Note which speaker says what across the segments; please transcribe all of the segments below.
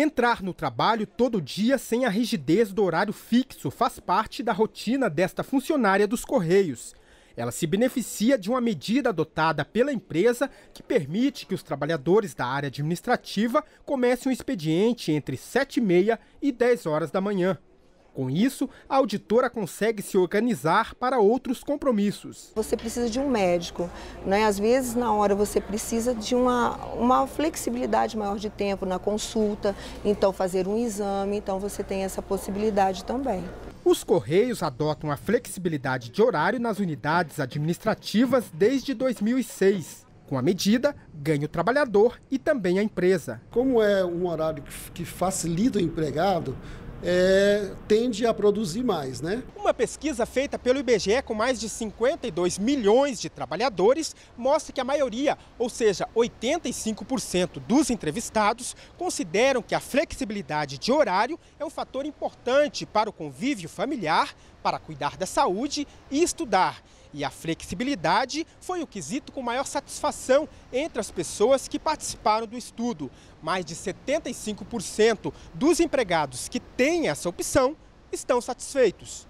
Speaker 1: Entrar no trabalho todo dia sem a rigidez do horário fixo faz parte da rotina desta funcionária dos Correios. Ela se beneficia de uma medida adotada pela empresa que permite que os trabalhadores da área administrativa comecem o um expediente entre 7h30 e 10 horas da manhã. Com isso, a
Speaker 2: auditora consegue se organizar para outros compromissos. Você precisa de um médico, né? às vezes na hora você precisa de uma, uma flexibilidade maior de tempo na consulta, então fazer um exame, então você tem essa possibilidade também. Os
Speaker 1: Correios adotam a flexibilidade de horário nas unidades administrativas desde 2006. Com a medida, ganha o trabalhador e também a empresa. Como é um horário que facilita o empregado, é, tende a produzir mais. Né? Uma pesquisa feita pelo IBGE com mais de 52 milhões de trabalhadores mostra que a maioria, ou seja, 85% dos entrevistados, consideram que a flexibilidade de horário é um fator importante para o convívio familiar, para cuidar da saúde e estudar. E a flexibilidade foi o quesito com maior satisfação entre as pessoas que participaram do estudo. Mais de 75% dos empregados que têm essa opção estão satisfeitos.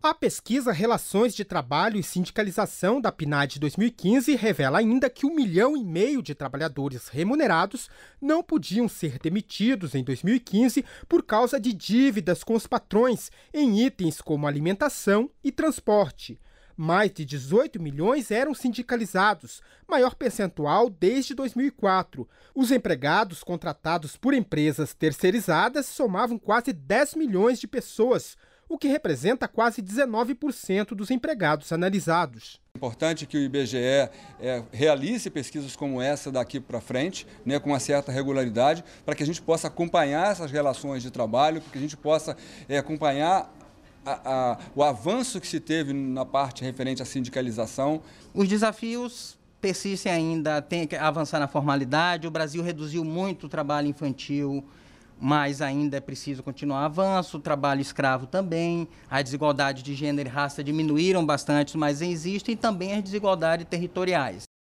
Speaker 1: A pesquisa Relações de Trabalho e Sindicalização da PNAD 2015 revela ainda que um milhão e meio de trabalhadores remunerados não podiam ser demitidos em 2015 por causa de dívidas com os patrões em itens como alimentação e transporte. Mais de 18 milhões eram sindicalizados, maior percentual desde 2004. Os empregados contratados por empresas terceirizadas somavam quase 10 milhões de pessoas, o que representa quase 19% dos empregados analisados.
Speaker 3: É importante que o IBGE é, realize pesquisas como essa daqui para frente, né, com uma certa regularidade, para que a gente possa acompanhar essas relações de trabalho, para que a gente possa é, acompanhar a,
Speaker 4: a, o avanço que se teve na parte referente à sindicalização. Os desafios persistem ainda, tem que avançar na formalidade. O Brasil reduziu muito o trabalho infantil, mas ainda é preciso continuar o avanço. O trabalho escravo também. A desigualdade de gênero e raça diminuíram bastante, mas existem também as desigualdades territoriais.